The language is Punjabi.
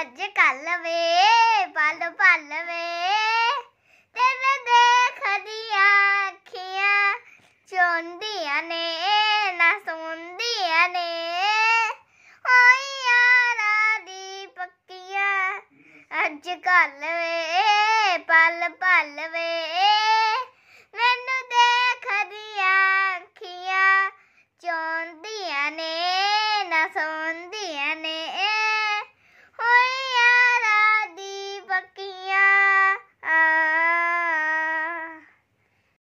ਅੱਜ ਕੱਲ ਵੇ ਪਲ ਪਲ ਵੇ ਤੇਰੇ ਦੇਖਦੀਆਂ ਅੱਖੀਆਂ ਚੋਂਦੀਆਂ ਨੇ ਨਾ ਸੁਣਦੀਆਂ ਨੇ ਹੋਈ ਯਾਰਾ ਦੀ ਪੱਕੀਆਂ ਅੱਜ ਕੱਲ ਵੇ ਪਲ ਪਲ ਵੇ